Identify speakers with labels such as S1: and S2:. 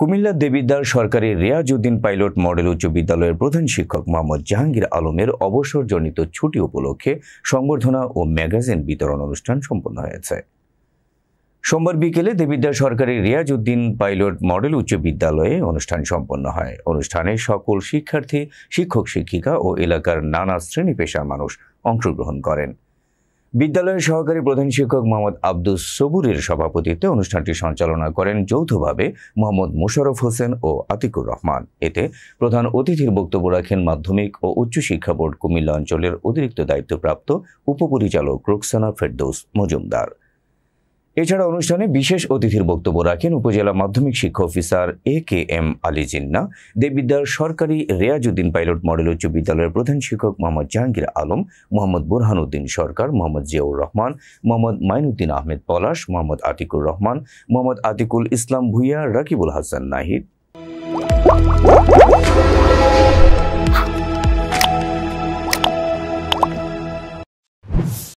S1: কুমিল্লা দেবিদ্যার সরকারি রেয়াজউদ্দিন pilot model উচ্চ বিদ্যালয়ের প্রধান শিক্ষক মোহাম্মদ জাহাঙ্গীর আলমের অবসরজনিত ছুটি উপলক্ষে সংবর্ধনা ও ম্যাগাজিন বিতরণ অনুষ্ঠান সম্পন্ন হয়েছে সোমবার বিকেলে দেবিদ্যা সরকারি রিয়াজউদ্দিন পাইলট মডেল উচ্চ বিদ্যালয়ে অনুষ্ঠান সম্পন্ন হয় অনুষ্ঠানে সকল শিক্ষার্থী শিক্ষক শিক্ষিকা ও এলাকার নানা শ্রেণী পেশার মানুষ অংশগ্রহণ করেন বিদ্যালয়ের সহকারী প্রধান শিক্ষক মোহাম্মদ আব্দুস সবুরের সভাপতিত্বে অনুষ্ঠানটি সঞ্চালনা করেন যৌথভাবে মোহাম্মদ মোশারফ হোসেন ও আতিকুর রহমান এতে প্রধান অতিথির বক্তব্য রাখেন মাধ্যমিক ও উচ্চ শিক্ষা বোর্ড কুমিল্লা অঞ্চলের অতিরিক্ত দায়িত্বপ্রাপ্ত উপপরিচালক রুকসানা ফেরদৌস মজুমদার এছাড়া অনুষ্ঠানে বিশেষ অতিথির বক্তব্য রাখেন উপজেলা মাধ্যমিক শিক্ষা officer A K M Ali Jinnah দেববিদ্যার সরকারি রেয়াজুদ্দিন পাইলট মডেল উচ্চ বিদ্যালয়ের প্রধান শিক্ষক মোহাম্মদ জাহাঙ্গীর আলম মোহাম্মদ বুরহানুদ্দিন সরকার মোহাম্মদ জিয়াউর রহমান মোহাম্মদ মাইনুদ্দিন আহমেদ পলাশ মোহাম্মদ আতিকুর রহমান মোহাম্মদ আতিকুল ইসলাম ভুইয়া রাকিবুল হাসান নাহিদ